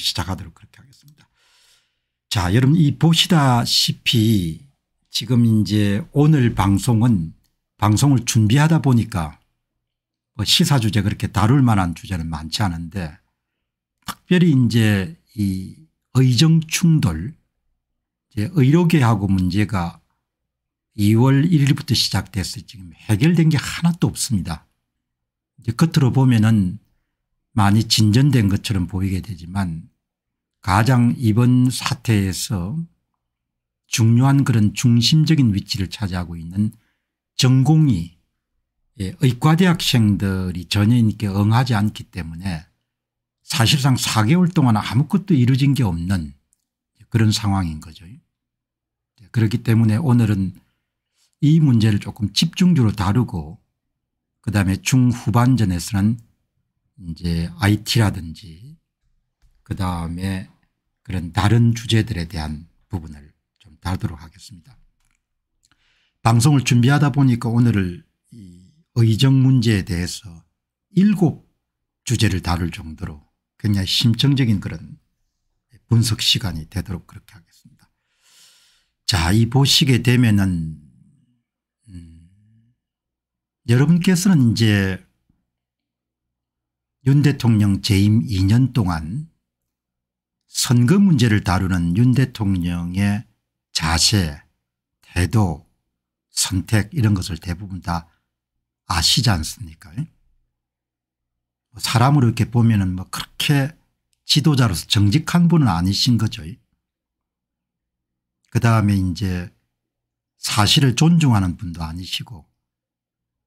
시작하도록 그렇게 하겠습니다. 자 여러분 이 보시다시피 지금 이제 오늘 방송은 방송을 준비하다 보니까 뭐 시사 주제 그렇게 다룰 만한 주제는 많지 않은데 특별히 이제 이 의정 충돌 이제 의료계하고 문제가 2월 1일부터 시작돼서 지금 해결된 게 하나도 없습니다. 이제 겉으로 보면은 많이 진전된 것처럼 보이게 되지만 가장 이번 사태에서 중요한 그런 중심적인 위치를 차지하고 있는 전공이 예, 의과대학생들이 전혀 이렇게 응하지 않기 때문에 사실상 4개월 동안 아무것도 이루어진 게 없는 그런 상황인 거죠. 예, 그렇기 때문에 오늘은 이 문제를 조금 집중적으로 다루고 그다음에 중후반전에서는 이제 IT라든지 그 다음에 그런 다른 주제들에 대한 부분을 좀 다루도록 하겠습니다. 방송을 준비하다 보니까 오늘을 의정 문제에 대해서 일곱 주제를 다룰 정도로 굉장히 심층적인 그런 분석 시간이 되도록 그렇게 하겠습니다. 자, 이 보시게 되면은 음, 여러분께서는 이제 윤 대통령 재임 2년 동안 선거 문제를 다루는 윤 대통령의 자세 태도 선택 이런 것을 대부분 다 아시지 않습니까 예? 뭐 사람으로 이렇게 보면 은뭐 그렇게 지도자로서 정직한 분은 아니신 거죠. 예? 그다음에 이제 사실을 존중하는 분도 아니시고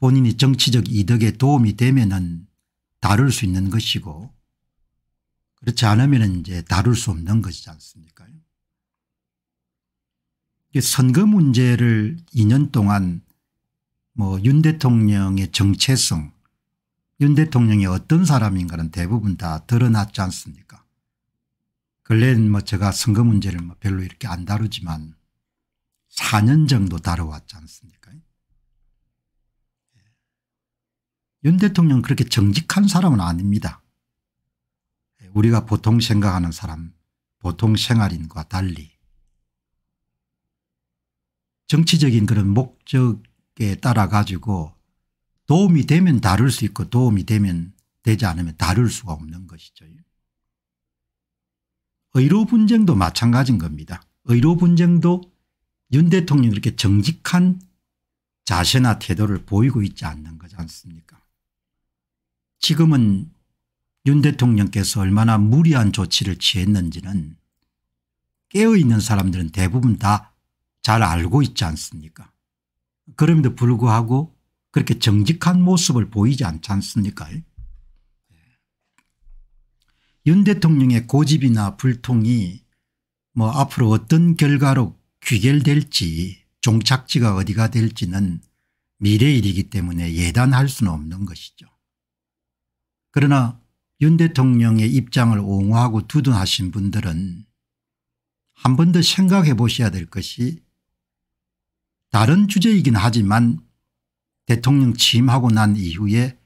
본인이 정치적 이득에 도움이 되면 은 다룰 수 있는 것이고 그렇지 않으면 이제 다룰 수 없는 것이지 않습니까? 선거 문제를 2년 동안 뭐 윤 대통령의 정체성, 윤 대통령이 어떤 사람인가는 대부분 다 드러났지 않습니까? 근래엔 뭐 제가 선거 문제를 뭐 별로 이렇게 안 다루지만 4년 정도 다뤄왔지 않습니까? 윤 대통령은 그렇게 정직한 사람은 아닙니다. 우리가 보통 생각하는 사람 보통 생활인과 달리 정치적인 그런 목적에 따라 가지고 도움이 되면 다룰 수 있고 도움이 되면 되지 않으면 다룰 수가 없는 것이죠. 의료 분쟁도 마찬가지인 겁니다. 의료 분쟁도 윤 대통령이 그렇게 정직한 자세나 태도를 보이고 있지 않는 거지 않습니까 지금은 윤 대통령께서 얼마나 무리한 조치를 취했는지는 깨어있는 사람들은 대부분 다 잘 알고 있지 않습니까 그럼에도 불구하고 그렇게 정직한 모습을 보이지 않지 않습니까 예. 윤 대통령의 고집이나 불통이 뭐 앞으로 어떤 결과로 귀결될지 종착지가 어디가 될지는 미래일이기 때문에 예단할 수는 없는 것이죠. 그러나 윤 대통령의 입장을 옹호하고 두둔하신 분들은 한 번 더 생각해 보셔야 될 것이 다른 주제이긴 하지만 대통령 취임하고 난 이후에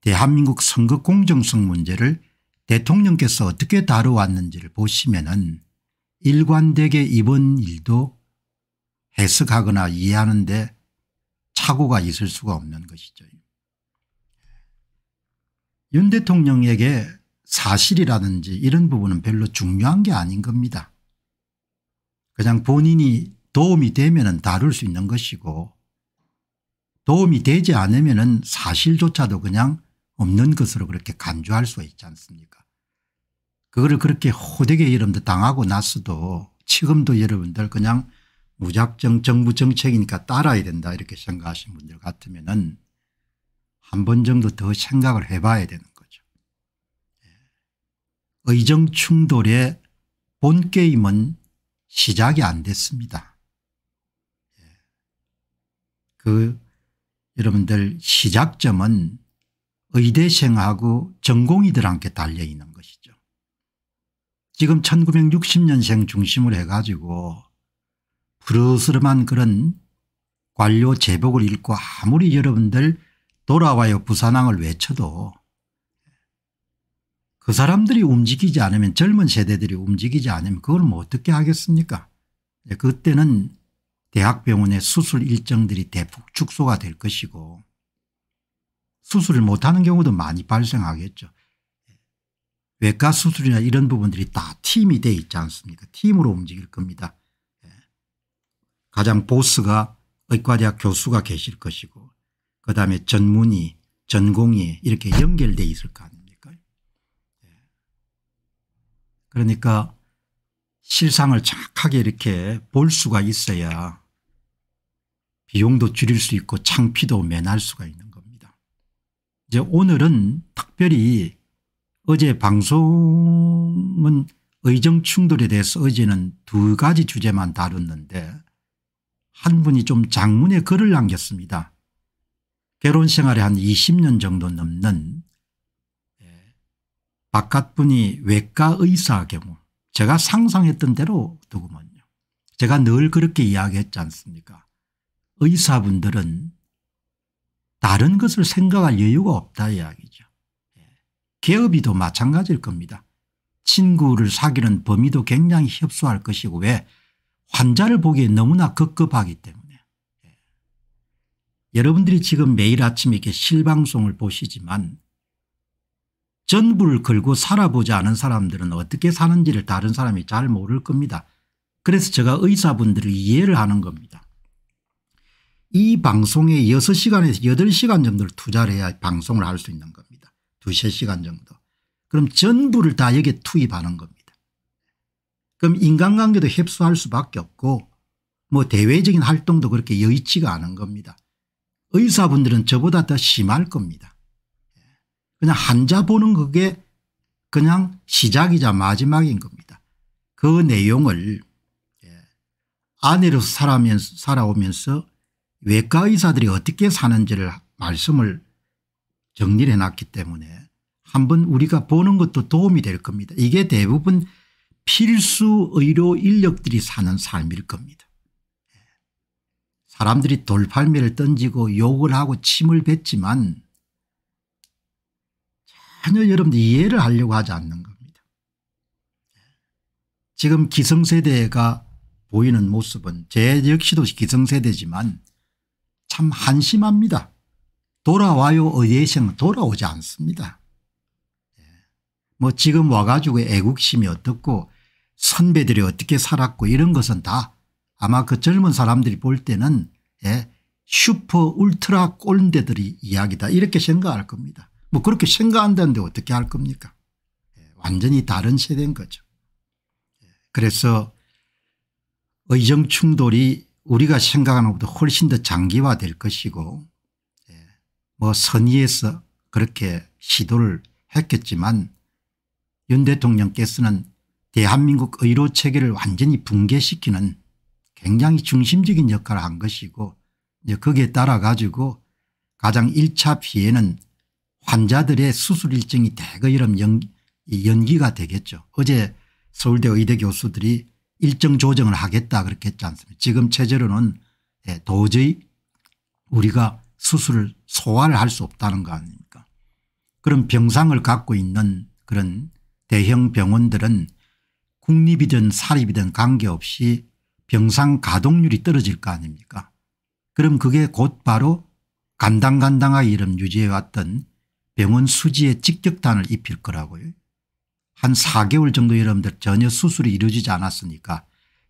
대한민국 선거 공정성 문제를 대통령께서 어떻게 다뤄왔는지를 보시면 은 일관되게 이번 일도 해석하거나 이해하는데 착오가 있을 수가 없는 것이죠. 윤 대통령에게 사실이라든지 이런 부분은 별로 중요한 게 아닌 겁니다. 그냥 본인이 도움이 되면 다룰 수 있는 것이고 도움이 되지 않으면 사실조차도 그냥 없는 것으로 그렇게 간주할 수 있지 않습니까 그거를 그렇게 호되게 여러분들 당하고 났어도 지금도 여러분들 그냥 무작정 정부 정책이니까 따라야 된다 이렇게 생각하시는 분들 같으면 한번 정도 더 생각을 해봐야 되는 거 의정 충돌의 본 게임은 시작이 안 됐습니다. 예. 그 여러분들 시작점은 의대생하고 전공이들한테 달려있는 것이죠. 지금 1960년생 중심으로 해가지고 부르스름한 그런 관료 제복을 입고 아무리 여러분들 돌아와요 부산항을 외쳐도 그 사람들이 움직이지 않으면 젊은 세대들이 움직이지 않으면 그걸 뭐 어떻게 하겠습니까 예, 그때는 대학병원의 수술 일정들이 대폭 축소가 될 것이고 수술을 못하는 경우도 많이 발생하겠죠. 외과 수술이나 이런 부분들이 다 팀이 돼 있지 않습니까 팀으로 움직일 겁니다. 예. 가장 보스가 의과대학 교수가 계실 것이고 그다음에 전문의 전공이 이렇게 연결돼 있을 거아요 그러니까 실상을 정확하게 이렇게 볼 수가 있어야 비용도 줄일 수 있고 창피도 면할 수가 있는 겁니다. 이제 오늘은 특별히 어제 방송은 의정 충돌에 대해서 어제는 두 가지 주제만 다뤘는데 한 분이 좀 장문의 글을 남겼습니다. 결혼 생활에 한 20년 정도 넘는 바깥분이 외과 의사의 경우 뭐 제가 상상했던 대로 두구먼요 제가 늘 그렇게 이야기했지 않습니까 의사분들은 다른 것을 생각할 여유가 없다 이야기죠. 예. 개업이도 마찬가지일 겁니다. 친구를 사귀는 범위도 굉장히 협소할 것이고 왜 환자를 보기에 너무나 급급하기 때문에 예. 여러분들이 지금 매일 아침 이렇게 실방송을 보시지만 전부를 걸고 살아보지 않은 사람들은 어떻게 사는지를 다른 사람이 잘 모를 겁니다. 그래서 제가 의사분들을 이해를 하는 겁니다. 이 방송에 6시간에서 8시간 정도를 투자를 해야 방송을 할 수 있는 겁니다. 2, 3시간 정도. 그럼 전부를 다 여기에 투입하는 겁니다. 그럼 인간관계도 협소할 수밖에 없고 뭐 대외적인 활동도 그렇게 여의치가 않은 겁니다. 의사분들은 저보다 더 심할 겁니다. 그냥 한자 보는 그게 그냥 시작이자 마지막인 겁니다. 그 내용을 예, 아내로 살아면서 살아오면서 외과 의사들이 어떻게 사는지를 말씀을 정리를 해놨기 때문에 한번 우리가 보는 것도 도움이 될 겁니다. 이게 대부분 필수 의료 인력들이 사는 삶일 겁니다. 예. 사람들이 돌팔매를 던지고 욕을 하고 침을 뱉지만 전혀 여러분들 이해를 하려고 하지 않는 겁니다. 지금 기성세대가 보이는 모습은 제 역시도 기성세대지만 참 한심합니다. 돌아와요 의예생 돌아오지 않습니다. 예. 뭐 지금 와가지고 애국심이 어떻고 선배들이 어떻게 살았고 이런 것은 다 아마 그 젊은 사람들이 볼 때는 예, 슈퍼 울트라 꼰대들이 이야기다 이렇게 생각할 겁니다. 뭐 그렇게 생각한다는데 어떻게 할 겁니까 예, 완전히 다른 세대인 거죠. 예, 그래서 의정 충돌이 우리가 생각하는 것보다 훨씬 더 장기화될 것이고 예, 뭐 선의에서 그렇게 시도를 했겠지만 윤 대통령께서는 대한민국 의료체계를 완전히 붕괴시키는 굉장히 중심적인 역할을 한 것이고 이제 거기에 따라 가지고 가장 1차 피해는 환자들의 수술 일정이 대거 이런 연기가 되겠죠. 어제 서울대 의대 교수들이 일정 조정을 하겠다 그렇지 않습니까 지금 체제로는 예, 도저히 우리가 수술을 소화를 할 수 없다는 거 아닙니까 그런 병상을 갖고 있는 그런 대형 병원들은 국립이든 사립이든 관계없이 병상 가동률이 떨어질 거 아닙니까 그럼 그게 곧바로 간당간당하게 이름 유지해왔던 병원 수지에 직격탄을 입힐 거라고요. 한 4개월 정도 여러분들 전혀 수술이 이루어지지 않았으니까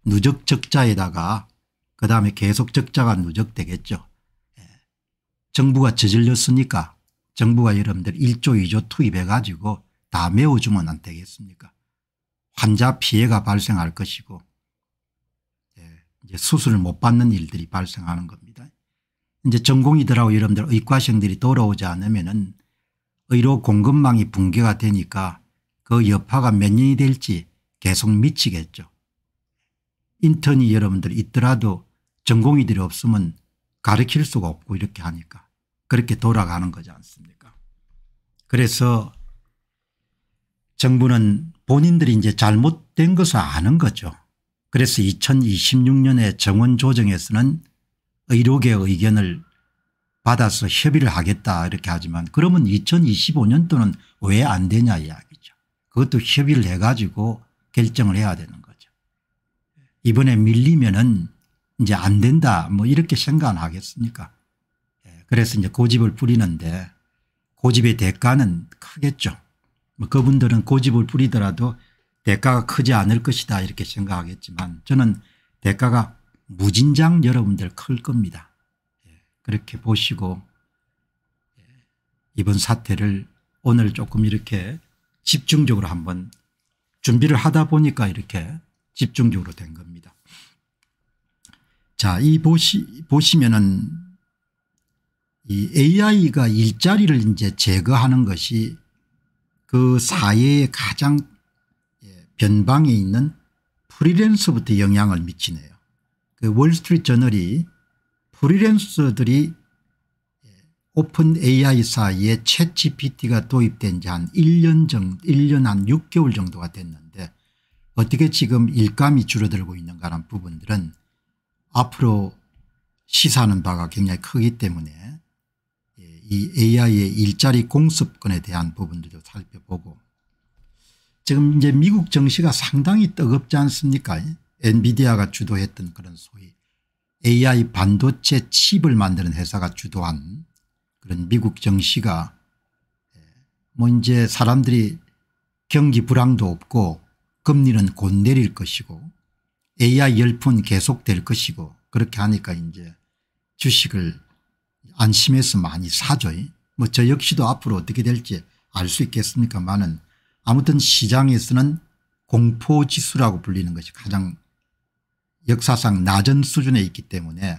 누적 적자에다가 그 다음에 계속 적자가 누적되겠죠. 예. 정부가 저질렀으니까 정부가 여러분들 1조 2조 투입해 가지고 다 메워주면 안 되겠습니까 환자 피해가 발생할 것이고 예, 이제 수술을 못 받는 일들이 발생하는 겁니다. 이제 전공이더라고 여러분들 의과생들이 돌아오지 않으면 의료 공급망이 붕괴가 되니까 그 여파가 몇 년이 될지 계속 미치겠죠. 인턴이 여러분들 있더라도 전공의들이 없으면 가르칠 수가 없고 이렇게 하니까 그렇게 돌아가는 거지 않습니까 그래서 정부는 본인들이 이제 잘못된 것을 아는 거죠. 그래서 2026년에 정원 조정에서는 의료계 의견을 받아서 협의를 하겠다 이렇게 하지만 그러면 2025년도는 왜 안 되냐 이야기죠. 그것도 협의를 해가지고 결정을 해야 되는 거죠. 이번에 밀리면은 이제 안 된다 뭐 이렇게 생각 하겠습니까 예, 그래서 이제 고집을 부리는데 고집의 대가는 크겠죠. 뭐 그분들은 고집을 부리더라도 대가가 크지 않을 것이다 이렇게 생각하겠지만 저는 대가가 무진장 여러분들 클 겁니다. 그렇게 보시고 예, 이번 사태를 오늘 조금 이렇게 집중적으로 한번 준비를 하다 보니까 이렇게 집중적으로 된 겁니다. 자, 이 보시, 보시면은 이 AI가 일자리를 이제 제거하는 것이 그 사회의 가장 예, 변방에 있는 프리랜서부터 영향을 미치네요. 그 월스트리트 저널이 프리랜서들이 오픈 AI사에 이챗 GPT가 도입된 지 한 1년 정도 1년 한 6개월 정도가 됐는데 어떻게 지금 일감이 줄어들고 있는가라는 부분들은 앞으로 시사하는 바가 굉장히 크기 때문에 예, 이 AI의 일자리 공습권에 대한 부분들도 살펴보고 지금 이제 미국 정시가 상당히 뜨겁지 않습니까 엔비디아가 주도했던 그런 소위 AI 반도체 칩을 만드는 회사가 주도한 그런 미국 정시가 예, 뭐 이제 사람들이 경기 불황도 없고 금리는 곧 내릴 것이고 AI 열풍 계속될 것이고 그렇게 하니까 이제 주식을 안심해서 많이 사죠. 뭐 저 역시도 앞으로 어떻게 될지 알 수 있겠습니까만은 아무튼 시장에서는 공포지수라고 불리는 것이 가장 역사상 낮은 수준에 있기 때문에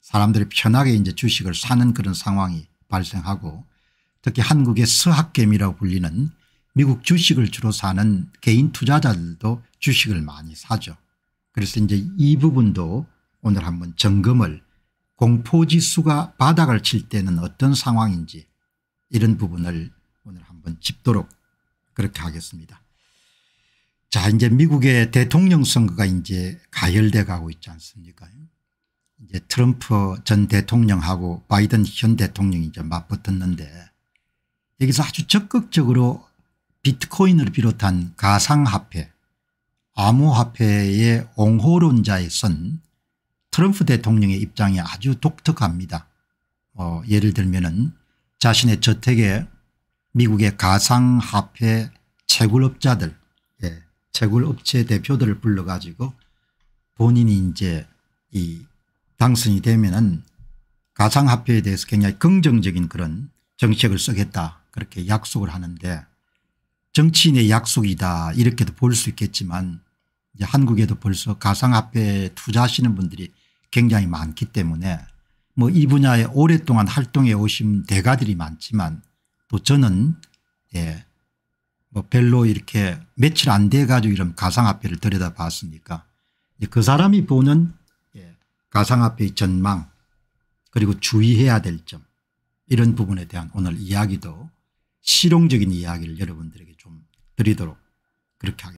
사람들이 편하게 이제 주식을 사는 그런 상황이 발생하고 특히 한국의 서학개미라고 불리는 미국 주식을 주로 사는 개인 투자자들도 주식을 많이 사죠. 그래서 이제 이 부분도 오늘 한번 점검을 공포지수가 바닥을 칠 때는 어떤 상황인지 이런 부분을 오늘 한번 짚도록 그렇게 하겠습니다. 자 이제 미국의 대통령 선거가 이제 가열돼 가고 있지 않습니까? 이제 트럼프 전 대통령하고 바이든 현 대통령이 이제 맞붙었는데 여기서 아주 적극적으로 비트코인을 비롯한 가상화폐 암호화폐의 옹호론자의 선 트럼프 대통령의 입장이 아주 독특합니다. 어, 예를 들면 은 자신의 저택에 미국의 가상화폐 채굴업자들 예, 채굴업체 대표들을 불러가지고 본인이 이제 이 당선이 되면은 가상화폐에 대해서 굉장히 긍정적인 그런 정책을 쓰겠다 그렇게 약속을 하는데 정치인의 약속이다 이렇게도 볼 수 있겠지만 이제 한국에도 벌써 가상화폐에 투자하시는 분들이 굉장히 많기 때문에 뭐 이 분야에 오랫동안 활동해 오신 대가들이 많지만 또 저는 예, 뭐 별로 이렇게 며칠 안 돼 가지고 이런 가상화폐를 들여다봤으니까 그 사람이 보는 예. 가상화폐의 전망 그리고 주의해야 될 점 이런 부분에 대한 오늘 이야기도 실용적인 이야기를 여러분들에게 좀 드리도록 그렇게 하겠습니다.